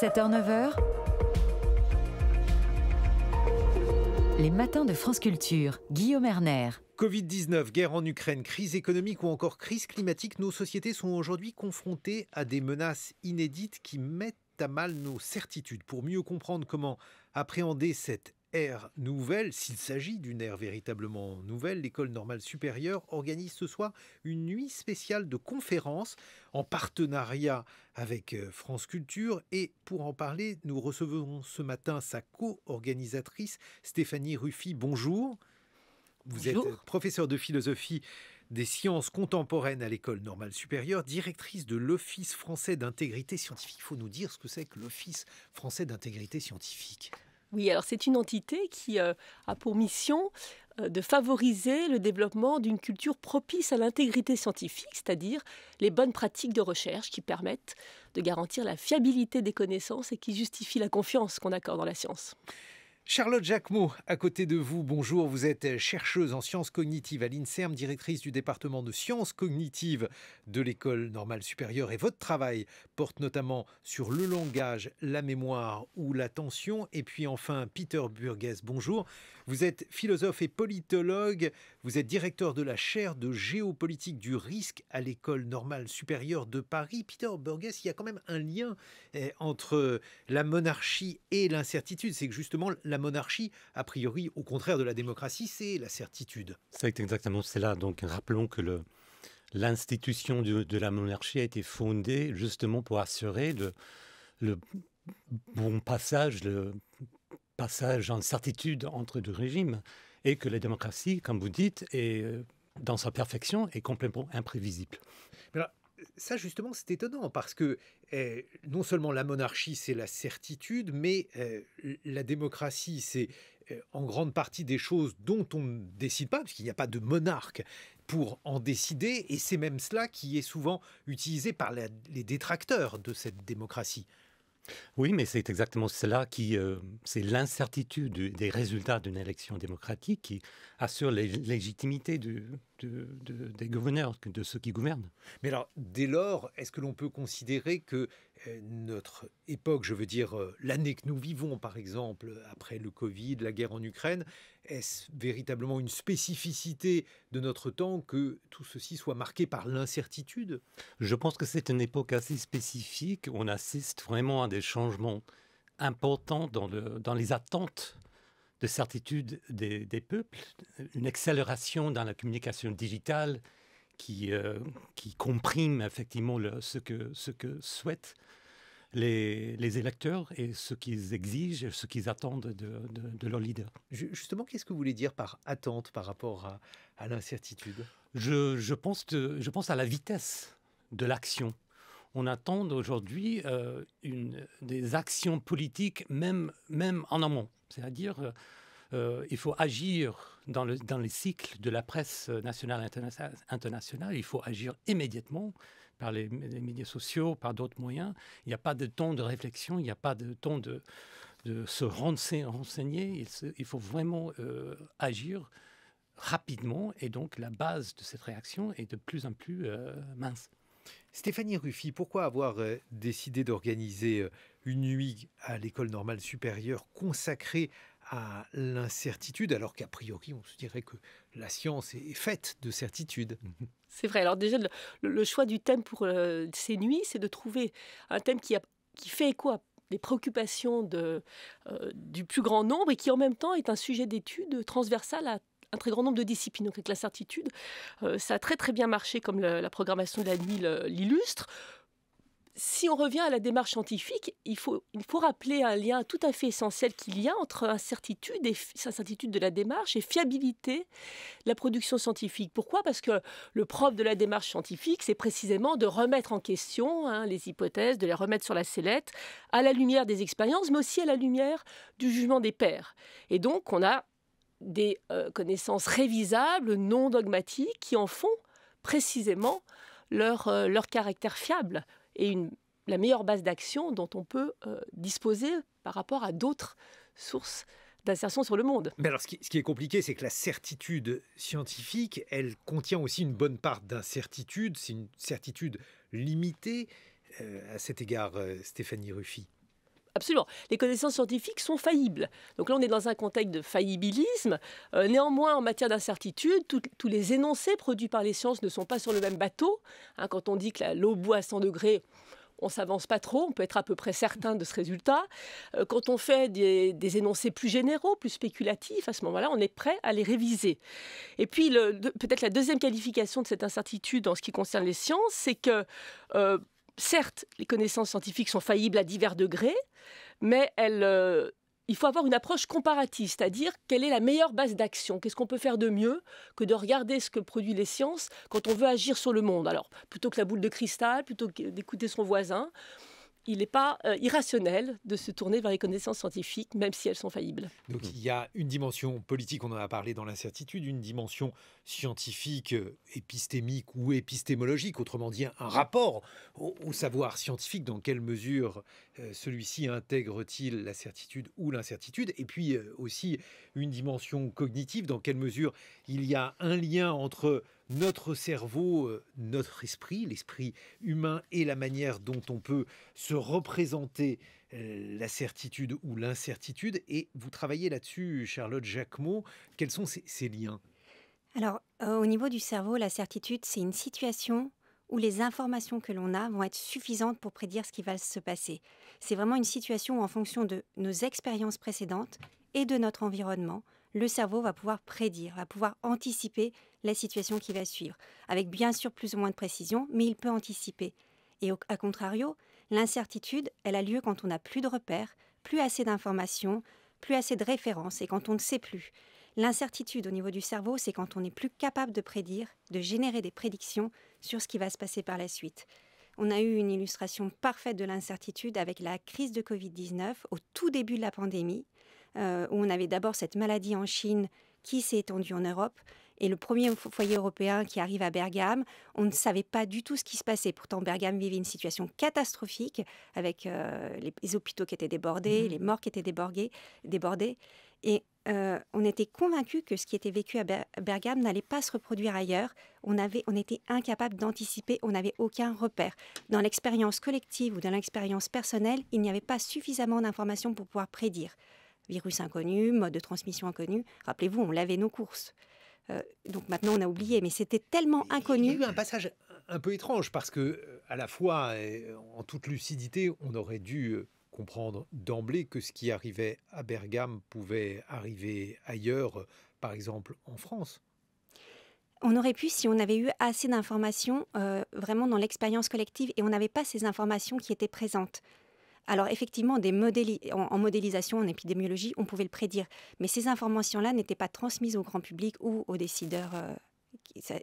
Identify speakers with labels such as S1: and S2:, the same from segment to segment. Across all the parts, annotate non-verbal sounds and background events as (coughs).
S1: 7h-9h, les matins de France Culture, Guillaume Erner.
S2: Covid-19, guerre en Ukraine, crise économique ou encore crise climatique, nos sociétés sont aujourd'hui confrontées à des menaces inédites qui mettent à mal nos certitudes. Pour mieux comprendre comment appréhender cette ère nouvelle, s'il s'agit d'une ère véritablement nouvelle, l'école normale supérieure organise ce soir une nuit spéciale de conférences en partenariat avec euh, France Culture. Et pour en parler, nous recevons ce matin sa co-organisatrice, Stéphanie Ruffy. Bonjour. Vous êtes professeur de philosophie des sciences contemporaines à l'école normale supérieure, directrice de l'Office français d'intégrité scientifique. Il faut nous dire ce que c'est que l'Office français d'intégrité scientifique.
S3: Oui, alors c'est une entité qui euh, a pour mission euh, de favoriser le développement d'une culture propice à l'intégrité scientifique, c'est-à-dire les bonnes pratiques de recherche qui permettent de garantir la fiabilité des connaissances et qui justifient la confiance qu'on accorde dans la science.
S2: Charlotte Jacquemot, à côté de vous, bonjour. Vous êtes chercheuse en sciences cognitives à l'INSERM, directrice du département de sciences cognitives de l'École normale supérieure. Et votre travail porte notamment sur le langage, la mémoire ou l'attention. Et puis enfin, Peter Burgess, bonjour. Vous êtes philosophe et politologue. Vous êtes directeur de la chaire de géopolitique du risque à l'École normale supérieure de Paris. Peter Burgess, il y a quand même un lien eh, entre la monarchie et l'incertitude. C'est que justement, la monarchie, a priori, au contraire de la démocratie, c'est la certitude.
S4: C'est exactement cela. Donc rappelons que l'institution de, la monarchie a été fondée justement pour assurer le, le bon passage, le passage en certitude entre deux régimes, et que la démocratie, comme vous dites, est euh, dans sa perfection est complètement imprévisible
S2: ça justement c'est étonnant parce que eh, non seulement la monarchie c'est la certitude, mais eh, la démocratie c'est eh, en grande partie des choses dont on ne décide pas, parce qu'il n'y a pas de monarque pour en décider, et c'est même cela qui est souvent utilisé par les détracteurs de cette démocratie.
S4: Oui, mais c'est exactement cela qui, euh, c'est l'incertitude des résultats d'une élection démocratique qui assure la légitimité des gouverneurs, de ceux qui gouvernent.
S2: Mais alors, dès lors, est-ce que l'on peut considérer que euh, notre époque, je veux dire euh, l'année que nous vivons par exemple, après le Covid, la guerre en Ukraine, est-ce véritablement une spécificité de notre temps que tout ceci soit marqué
S4: par l'incertitude Je pense que c'est une époque assez spécifique. On assiste vraiment à des changements importants dans, les attentes de certitude des, peuples, une accélération dans la communication digitale qui, euh, comprime effectivement ce, que, ce que souhaitent les, électeurs et ce qu'ils exigent, ce qu'ils attendent de, leurs leaders.
S2: Justement, qu'est-ce que vous voulez dire par attente par rapport à, l'incertitude
S4: je, pense à la vitesse de l'action. On attend aujourd'hui euh, des actions politiques même, en amont. C'est-à-dire, euh, euh, il faut agir dans, les cycles de la presse nationale et internationale. Il faut agir immédiatement par les, médias sociaux, par d'autres moyens. Il n'y a pas de temps de réflexion, il n'y a pas de temps de, de se renseigner. Il, il faut vraiment euh, agir rapidement et donc la base de cette réaction est de plus en plus
S2: euh, mince. Stéphanie Ruffy, pourquoi avoir euh, décidé d'organiser une nuit à l'école normale supérieure consacrée à l'incertitude, alors qu'a priori, on se dirait que la science est faite de certitudes. (laughs)
S3: C'est vrai. Alors déjà, le, choix du thème pour euh, ces nuits, c'est de trouver un thème qui, a, qui fait écho à des préoccupations de, euh, du plus grand nombre et qui en même temps est un sujet d'étude transversal à un très grand nombre de disciplines. Donc avec la certitude, euh, ça a très très bien marché comme la programmation de la nuit l'illustre si on revient à la démarche scientifique, il faut, rappeler un lien tout à fait essentiel qu'il y a entre incertitude, et, incertitude de la démarche et fiabilité de la production scientifique. Pourquoi Parce que le propre de la démarche scientifique, c'est précisément de remettre en question hein, les hypothèses, de les remettre sur la sellette, à la lumière des expériences, mais aussi à la lumière du jugement des pairs. Et donc, on a des euh, connaissances révisables, non dogmatiques, qui en font précisément leur euh, caractère fiable et une, la meilleure base d'action dont on peut euh, disposer par rapport à d'autres sources d'insertion sur le monde.
S2: Mais alors, ce qui, est compliqué, c'est que la certitude scientifique, elle contient aussi une bonne part d'incertitude. C'est une certitude limitée euh, à cet égard, euh, Stéphanie Ruffy.
S3: Absolument. Les connaissances scientifiques sont faillibles. Donc là, on est dans un contexte de faillibilisme. Euh, néanmoins, en matière d'incertitude, tous les énoncés produits par les sciences ne sont pas sur le même bateau. Hein, quand on dit que l'eau boit à 100 degrés, on s'avance pas trop, on peut être à peu près certain de ce résultat. Euh, quand on fait des, énoncés plus généraux, plus spéculatifs, à ce moment-là, on est prêt à les réviser. Et puis, peut-être la deuxième qualification de cette incertitude en ce qui concerne les sciences, c'est que... Euh, certes, les connaissances scientifiques sont faillibles à divers degrés, mais euh, il faut avoir une approche comparative, c'est-à-dire quelle est la meilleure base d'action, qu'est-ce qu'on peut faire de mieux que de regarder ce que produisent les sciences quand on veut agir sur le monde. Alors, plutôt que la boule de cristal, plutôt que d'écouter son voisin, il n'est pas euh, irrationnel de se tourner vers les connaissances scientifiques, même si elles sont faillibles.
S2: Donc mhm. il y a une dimension politique, on en a parlé dans l'incertitude, une dimension scientifique, euh, épistémique ou épistémologique, autrement dit un rapport au, savoir scientifique, dans quelle mesure euh, celui-ci intègre-t-il la certitude ou l'incertitude, et puis aussi une dimension cognitive, dans quelle mesure il y a un lien entre notre cerveau, euh, notre esprit, l'esprit humain et la manière dont on peut se représenter euh, la certitude ou l'incertitude. Et vous travaillez là-dessus, Charlotte Jacquemot. Quels sont ces, liens
S1: Alors, euh, au niveau du cerveau, la certitude, c'est une situation où les informations que l'on a vont être suffisantes pour prédire ce qui va se passer. C'est vraiment une situation où, en fonction de nos expériences précédentes et de notre environnement, le cerveau va pouvoir prédire, va pouvoir anticiper la situation qui va suivre, avec bien sûr plus ou moins de précision, mais il peut anticiper. Et à contrario, l'incertitude, elle a lieu quand on n'a plus de repères, plus assez d'informations, plus assez de références et quand on ne sait plus. L'incertitude au niveau du cerveau, c'est quand on n'est plus capable de prédire, de générer des prédictions sur ce qui va se passer par la suite. On a eu une illustration parfaite de l'incertitude avec la crise de Covid-19 au tout début de la pandémie. Euh, où on avait d'abord cette maladie en Chine qui s'est étendue en Europe. Et le premier foyer européen qui arrive à Bergame, on ne savait pas du tout ce qui se passait. Pourtant, Bergame vivait une situation catastrophique avec euh, les, hôpitaux qui étaient débordés, mmh les morts qui étaient débordés. débordés. Et euh, on était convaincu que ce qui était vécu à Bergame n'allait pas se reproduire ailleurs. On, on était incapable d'anticiper, on n'avait aucun repère. Dans l'expérience collective ou dans l'expérience personnelle, il n'y avait pas suffisamment d'informations pour pouvoir prédire virus inconnu, mode de transmission inconnu. Rappelez-vous, on lavait nos courses. Euh, donc maintenant, on a oublié, mais c'était tellement inconnu. Il y a eu un passage
S2: un peu étrange parce que, euh, à la fois, euh, en toute lucidité, on aurait dû comprendre d'emblée que ce qui arrivait à Bergame pouvait arriver ailleurs, par exemple en
S1: France. On aurait pu si on avait eu assez d'informations vraiment dans l'expérience collective et on n'avait pas ces informations qui étaient présentes. Alors effectivement, des en, modélisation, en épidémiologie, on pouvait le prédire, mais ces informations-là n'étaient pas transmises au grand public ou aux décideurs. Euh,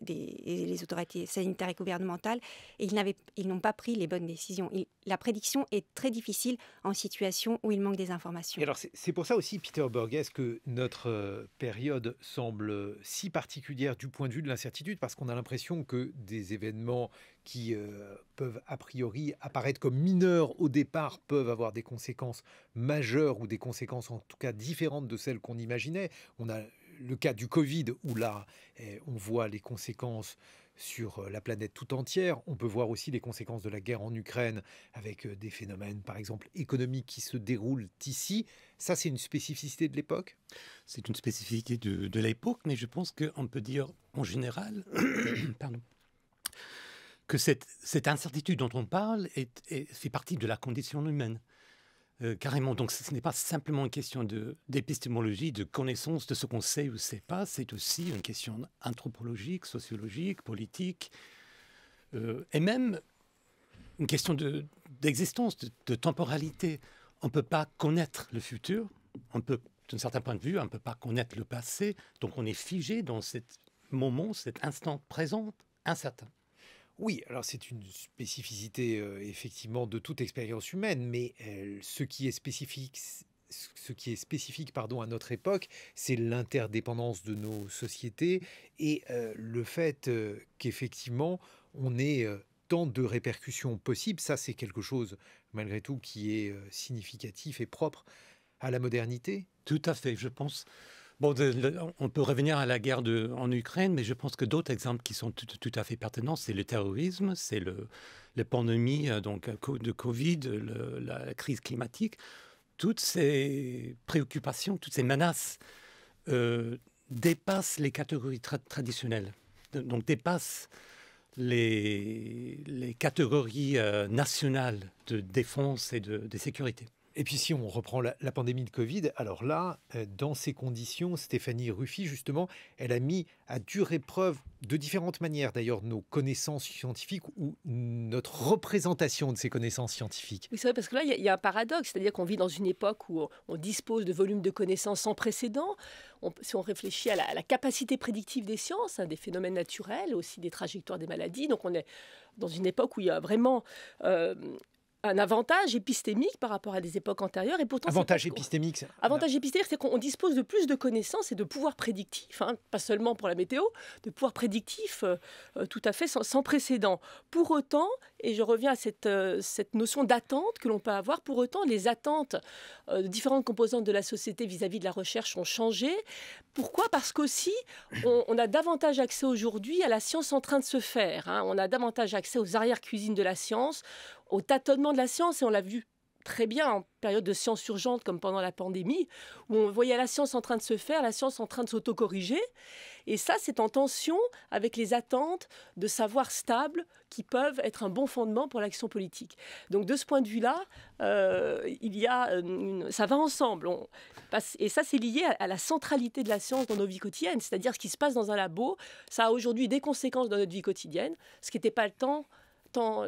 S1: des, les autorités sanitaires et gouvernementales, et ils, ils n'ont pas pris les bonnes décisions. la prédiction est très difficile en situation où il manque des informations.
S2: alors c'est pour ça aussi, Peter est-ce que notre euh, période semble si particulière du point de vue de l'incertitude, parce qu'on a l'impression que des événements qui euh, peuvent a priori apparaître comme mineurs au départ peuvent avoir des conséquences majeures ou des conséquences en tout cas différentes de celles qu'on imaginait. On a le cas du Covid, où là, eh, on voit les conséquences sur euh, la planète tout entière. On peut voir aussi les conséquences de la guerre en Ukraine avec euh, des phénomènes, par exemple, économiques qui se déroulent ici. Ça, c'est une spécificité de l'époque C'est une spécificité
S4: de, l'époque, mais je pense qu'on peut dire en général (coughs) pardon, que cette, incertitude dont on parle fait partie de la condition humaine. Euh, carrément, donc ce n'est pas simplement une question d'épistémologie, de, connaissance de ce qu'on sait ou sait pas, c'est aussi une question anthropologique, sociologique, politique, euh, et même une question d'existence, de, de, temporalité. On ne peut pas connaître le futur, on peut, d'un certain point de vue, on ne peut pas connaître le passé,
S2: donc on est figé dans cet moment, cet instant présent incertain. Oui, alors c'est une spécificité effectivement de toute expérience humaine, mais ce qui est spécifique, ce qui est spécifique pardon, à notre époque, c'est l'interdépendance de nos sociétés et le fait qu'effectivement, on ait tant de répercussions possibles. Ça, c'est quelque chose, malgré tout, qui est significatif et propre à la modernité. Tout à fait, je pense on
S4: peut revenir à la guerre en Ukraine, mais je pense que d'autres exemples qui sont tout, à fait pertinents, c'est le terrorisme, c'est le, la pandémie euh, donc, de Covid, la crise climatique. Toutes ces préoccupations, toutes ces menaces euh, dépassent les catégories traditionnelles, donc dépassent les, catégories euh, nationales de défense et de sécurité.
S2: Et puis si on reprend la, pandémie de Covid, alors là, euh, dans ces conditions, Stéphanie Ruffy, justement, elle a mis à dure épreuve, de différentes manières d'ailleurs, nos connaissances scientifiques ou notre représentation de ces connaissances scientifiques.
S3: Oui, c'est vrai, parce que là, il y, a un paradoxe, c'est-à-dire qu'on vit dans une époque où on, dispose de volumes de connaissances sans précédent. si on réfléchit à la, capacité prédictive des sciences, hein, des phénomènes naturels, aussi des trajectoires des maladies, donc on est dans une époque où il y a vraiment euh, un avantage épistémique par rapport à des époques antérieures. Et pourtant, avantage
S2: épistémique. Avantage
S3: épistémique, c'est qu'on dispose de plus de connaissances et de pouvoirs prédictifs, hein. pas seulement pour la météo, de pouvoirs prédictifs euh, euh, tout à fait sans, précédent. Pour autant, et je reviens à cette, euh, cette notion d'attente que l'on peut avoir, pour autant, les attentes de différentes composantes de la société vis-à-vis de la recherche ont changé. Pourquoi Parce qu'aussi, on, on, a davantage accès aujourd'hui à la science en train de se faire. Hein. On a davantage accès aux arrière-cuisines de la science, au tâtonnement de la science, et on l'a vu très bien en période de science urgente comme pendant la pandémie, où on voyait la science en train de se faire, la science en train de s'autocorriger. Et ça, c'est en tension avec les attentes de savoir stable qui peuvent être un bon fondement pour l'action politique. Donc de ce point de vue-là, euh, il y a euh, ça va ensemble. et ça, c'est lié à, la centralité de la science dans nos vies quotidiennes, c'est-à-dire ce qui se passe dans un labo, ça a aujourd'hui des conséquences dans notre vie quotidienne, ce qui n'était pas le temps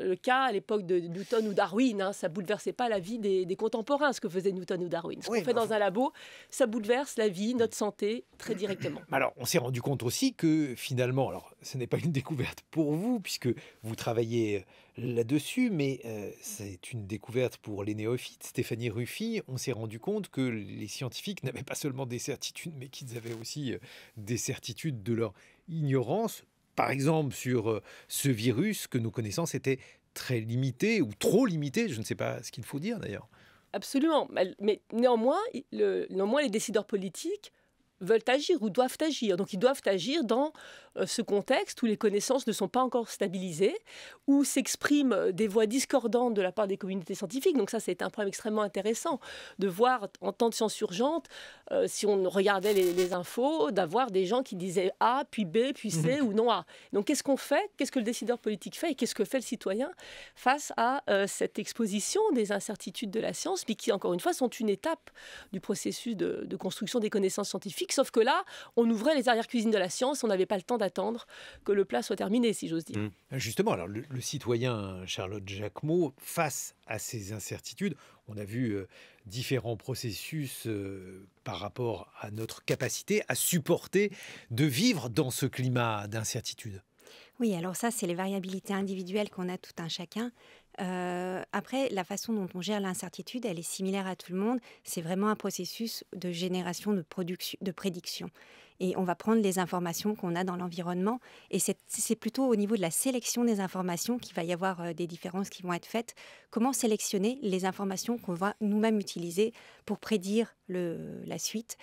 S3: le cas à l'époque de Newton ou Darwin. Hein, ça bouleversait pas la vie des, contemporains, ce que faisait Newton ou Darwin. Ce qu'on fait dans un labo, ça bouleverse la vie, notre santé, très directement. (coughs)
S2: Alors, on s'est rendu compte aussi que finalement, alors, ce n'est pas une découverte pour vous, puisque vous travaillez euh, là-dessus, mais euh, c'est une découverte pour les néophytes. Stéphanie Ruffy, on s'est rendu compte que les scientifiques n'avaient pas seulement des certitudes, mais qu'ils avaient aussi euh, des certitudes de leur ignorance, par exemple, sur euh, ce virus que nos connaissances étaient très limitées ou trop limitées, je ne sais pas ce qu'il faut dire d'ailleurs.
S3: Absolument, mais néanmoins, néanmoins les décideurs politiques veulent agir ou doivent agir. Donc ils doivent agir dans euh, ce contexte où les connaissances ne sont pas encore stabilisées, où s'expriment euh, des voix discordantes de la part des communautés scientifiques. Donc ça, c'est un problème extrêmement intéressant de voir en temps de science urgente, euh, si on regardait les, infos, d'avoir des gens qui disaient A, puis B, puis C mhm. ou non A. Donc qu'est-ce qu'on fait Qu'est-ce que le décideur politique fait Et qu'est-ce que fait le citoyen face à cette exposition des incertitudes de la science, mais qui, encore une fois, sont une étape du processus de construction des connaissances scientifiques sauf que là, on ouvrait les arrières-cuisines de la science, on n'avait pas le temps d'attendre que le plat soit terminé, si j'ose dire.
S2: Mm. Euh, justement, alors le, citoyen Charlotte Jacquemot, face à ces incertitudes, on a vu euh, différents processus euh, par rapport à notre capacité à supporter de vivre dans ce climat d'incertitude.
S1: Oui, alors ça, c'est les variabilités individuelles qu'on a tout un chacun. Euh, après, la façon dont on gère l'incertitude, elle est similaire à tout le monde. C'est vraiment un processus de génération de, production, de prédiction. Et on va prendre les informations qu'on a dans l'environnement. Et c'est plutôt au niveau de la sélection des informations qu'il va y avoir euh, des différences qui vont être faites. Comment sélectionner les informations qu'on va nous-mêmes utiliser pour prédire la suite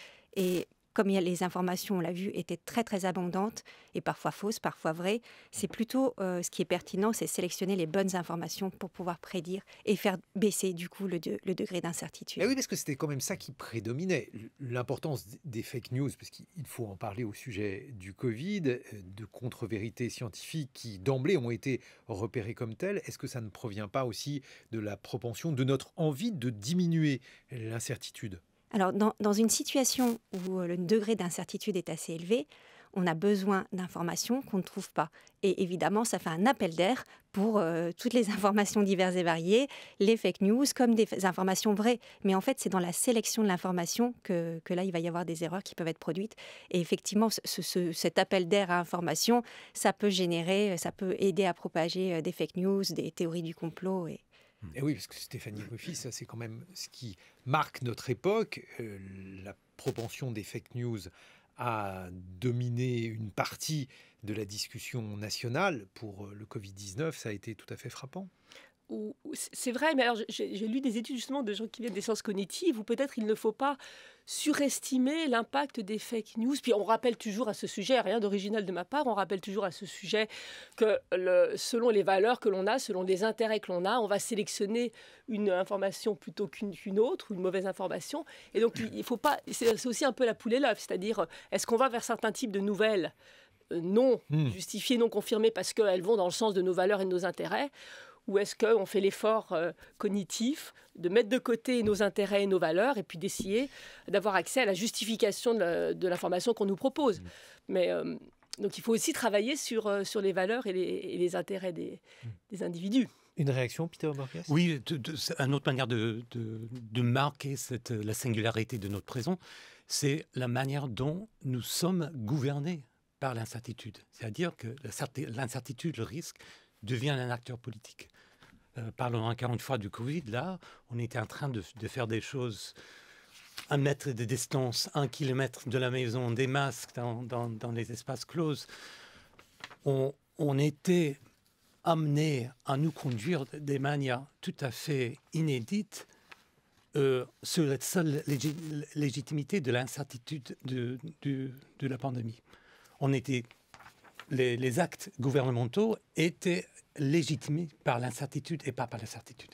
S1: comme les informations, on l'a vu, étaient très très abondantes et parfois fausses, parfois vraies, c'est plutôt euh, ce qui est pertinent, c'est sélectionner les bonnes informations pour pouvoir prédire et faire baisser du coup le, degré d'incertitude. Eh oui,
S2: parce que c'était quand même ça qui prédominait, l'importance des fake news, parce qu'il faut en parler au sujet du Covid, euh, de contre-vérités scientifiques qui d'emblée ont été repérées comme telles. Est-ce que ça ne provient pas aussi de la propension, de notre envie de diminuer l'incertitude
S1: alors, dans, une situation où euh, le degré d'incertitude est assez élevé, on a besoin d'informations qu'on ne trouve pas. Et évidemment, ça fait un appel d'air pour euh, toutes les (laughs) informations diverses et variées, les fake news, comme des informations vraies. Mais en fait, c'est dans la sélection de l'information que, là, il va y avoir des erreurs qui peuvent être produites. Et effectivement, cet appel d'air à information, ça peut générer, ça peut aider à propager euh, des fake news, des théories du complot. Et,
S2: Hmm. Et eh oui, parce que Stéphanie Ruffy, ça c'est quand même ce qui marque notre époque, euh, la propension des fake news à dominer une partie de la discussion nationale pour euh, le Covid-19, ça a été tout à fait frappant
S3: c'est vrai, mais alors j'ai lu des études justement de gens qui viennent des sciences cognitives où peut-être il ne faut pas surestimer l'impact des fake news. Puis on rappelle toujours à ce sujet, rien d'original de ma part, on rappelle toujours à ce sujet que selon les valeurs que l'on a, selon les intérêts que l'on a, on va sélectionner une information plutôt qu'une autre autre, une mauvaise information. Et donc il faut pas, c'est aussi un peu la poule et l'œuf, c'est-à-dire est-ce qu'on va vers certains types de nouvelles euh, non hmm. justifiées, non confirmées parce qu'elles vont dans le sens de nos valeurs et de nos intérêts, ou est-ce qu'on fait l'effort euh, cognitif de mettre de côté nos intérêts et nos valeurs et puis d'essayer d'avoir accès à la justification de l'information qu'on nous propose mmh. Mais euh, donc il faut aussi travailler sur, euh, sur les valeurs et les, intérêts mmh. des, individus.
S4: Une réaction, Peter Borges Oui, une autre manière de, marquer la singularité de notre présent, c'est la manière dont nous sommes gouvernés par l'incertitude. C'est-à-dire que l'incertitude, le risque, devient un acteur politique. Euh, parlons encore une fois du Covid, là, on était en train de, faire des choses un mètre de distance, un kilomètre de la maison, des masques dans, les espaces clos. On, était amené à nous conduire des manières tout à fait inédites euh, sur la seule légitimité de l'incertitude de, la pandémie. On était, les, les actes gouvernementaux étaient légitimé par l'incertitude et pas par la certitude.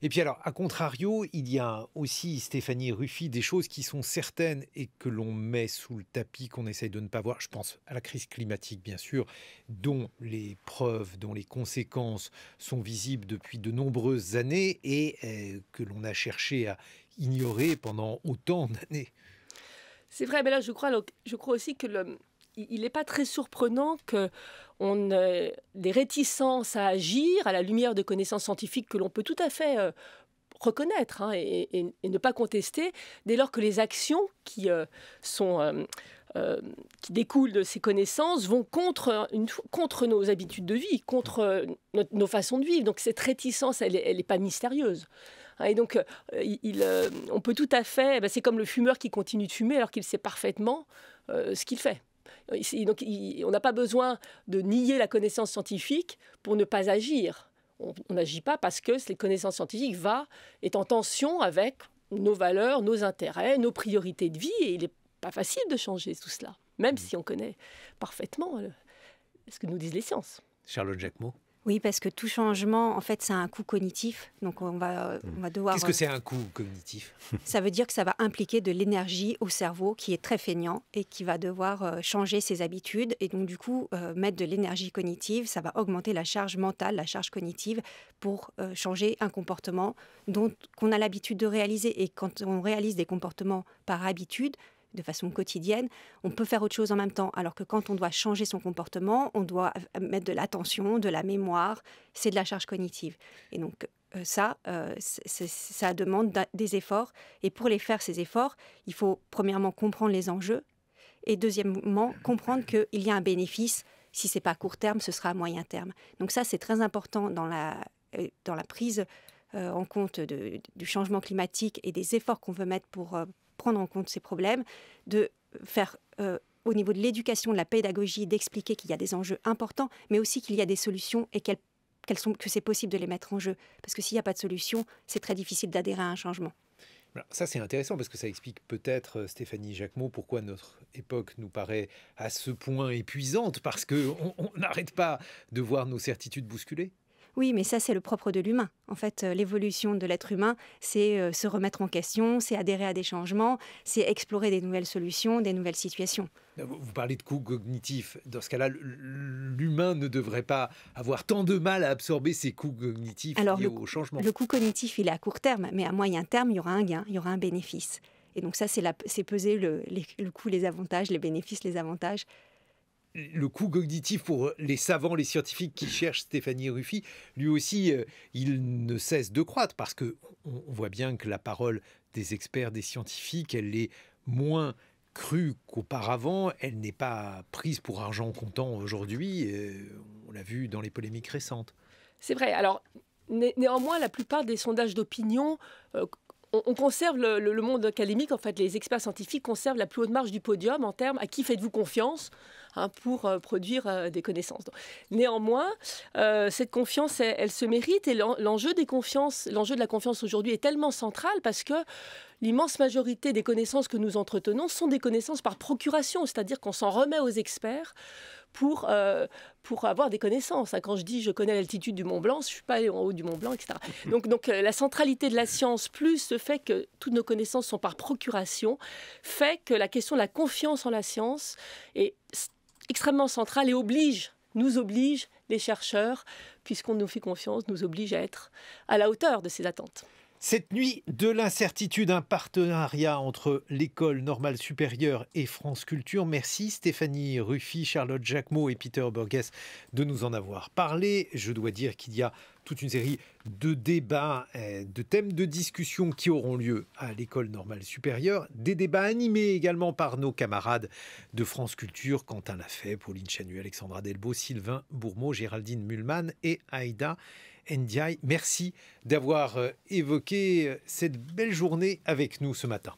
S2: Et puis alors, à contrario, il y a aussi, Stéphanie Ruffy, des choses qui sont certaines et que l'on met sous le tapis, qu'on essaye de ne pas voir. Je pense à la crise climatique, bien sûr, dont les preuves, dont les conséquences sont visibles depuis de nombreuses années et euh, que l'on a cherché à ignorer pendant autant d'années.
S3: C'est vrai, mais là, je crois, je crois aussi que il n'est pas très surprenant que on euh, des réticences à agir à la lumière de connaissances scientifiques que l'on peut tout à fait euh, reconnaître hein, et, ne pas contester, dès lors que les actions qui, euh, découlent de ces connaissances vont contre, nos habitudes de vie, contre nos façons de vivre. Donc cette réticence, elle n'est pas mystérieuse. Hein, et donc, on peut tout à fait, eh ben, c'est comme le fumeur qui continue de fumer alors qu'il sait parfaitement ce qu'il fait. Donc on n'a pas besoin de nier la connaissance scientifique pour ne pas agir. On n'agit pas parce que cette connaissance scientifique va, est en tension avec nos valeurs, nos intérêts, nos priorités de vie, et il n'est pas facile de changer tout cela,
S1: même mmh. si on connaît parfaitement ce que nous disent les sciences.
S2: Charlotte Jacquemot.
S1: Oui, parce que tout changement, en fait, c'est un coût cognitif. Donc, on va, euh, hmm. va devoir. Qu'est-ce que euh, c'est un
S2: coût
S3: cognitif (laughs)
S1: Ça veut dire que ça va impliquer de l'énergie au cerveau qui est très feignant et qui va devoir euh, changer ses habitudes. Et donc, du coup, mettre de l'énergie cognitive, ça va augmenter la charge mentale, la charge cognitive pour changer un comportement qu'on a l'habitude de réaliser. Et quand on réalise des comportements par habitude, de façon quotidienne, on peut faire autre chose en même temps. Alors que quand on doit changer son comportement, on doit mettre de l'attention, de la mémoire, c'est de la charge cognitive. Et donc euh, ça, euh, ça demande des efforts. Et pour les faire, ces efforts, il faut premièrement comprendre les enjeux et deuxièmement comprendre qu'il y a un bénéfice. Si c'est pas à court terme, ce sera à moyen terme. Donc ça, c'est très important dans la, euh, dans la prise en compte du changement climatique et des efforts qu'on veut mettre pour, prendre en compte ces problèmes, de faire euh, au niveau de l'éducation, de la pédagogie, d'expliquer qu'il y a des enjeux importants, mais aussi qu'il y a des solutions et qu'elles sont, que c'est possible de les mettre en jeu. Parce que s'il n'y a pas de solution, c'est très difficile d'adhérer à un changement.
S2: ça, c'est intéressant parce que ça explique peut-être, euh, Stéphanie Jacquemot, pourquoi notre époque nous paraît à ce point épuisante, parce qu'on n'arrête pas de voir nos certitudes bousculées.
S1: Oui, mais ça, c'est le propre de l'humain. En fait, euh, l'évolution de l'être humain, c'est euh, se remettre en question, c'est adhérer à des changements, c'est explorer des nouvelles solutions, des nouvelles situations. Euh,
S2: vous parlez de coût cognitif. Dans ce cas-là, l'humain ne devrait pas avoir tant de mal à absorber ces coûts cognitifs Alors, liés au changement. Le coût
S1: cognitif, il est à court terme, mais à moyen terme, il y aura un gain, il y aura un bénéfice. Et donc ça, c'est peser le coût, les avantages, les bénéfices, les avantages
S2: le coût cognitif pour les savants, les scientifiques qui cherchent Stéphanie Ruffy, lui aussi, euh, il ne cesse de croître parce que on voit bien que la parole des experts, des scientifiques, elle est moins crue qu'auparavant. Elle n'est pas prise pour argent comptant aujourd'hui. Euh, on l'a vu dans les polémiques récentes.
S3: C'est vrai. Alors néanmoins, la plupart des sondages d'opinion euh, on, conserve le, monde académique, en fait, les experts scientifiques conservent la plus haute marge du podium en termes à qui faites-vous confiance Hein, pour euh, produire euh, des connaissances. néanmoins, euh, cette confiance, elle, se mérite et l'enjeu des confiances, l'enjeu de la confiance aujourd'hui est tellement central parce que l'immense majorité des connaissances que nous entretenons sont des connaissances par procuration, c'est-à-dire qu'on s'en remet aux experts pour, pour avoir des connaissances. Hein, quand je dis je connais l'altitude du Mont Blanc, je ne suis pas allé en haut du Mont Blanc, etc. (laughs) Donc, donc la centralité de la science, plus le fait que toutes nos connaissances sont par procuration, fait que la question de la confiance en la science est extrêmement central et oblige, nous oblige, les chercheurs, puisqu'on nous fait confiance, nous oblige à être à la hauteur de ces attentes. Cette nuit de l'incertitude,
S2: un partenariat entre l'école normale supérieure et France Culture. Merci Stéphanie Ruffy, Charlotte Jacquemot et Peter Burgess de nous en avoir parlé. Je dois dire qu'il y a toute une série de débats, euh, de thèmes de discussions qui auront lieu à l'école normale supérieure, des débats animés également par nos camarades de France Culture, Quentin Lafay, Pauline Chanu, Alexandra Delbo, Sylvain Bourmeau, Géraldine Mulman et Aïda Ndiaye. Merci d'avoir euh, évoqué euh, cette belle journée avec nous ce matin.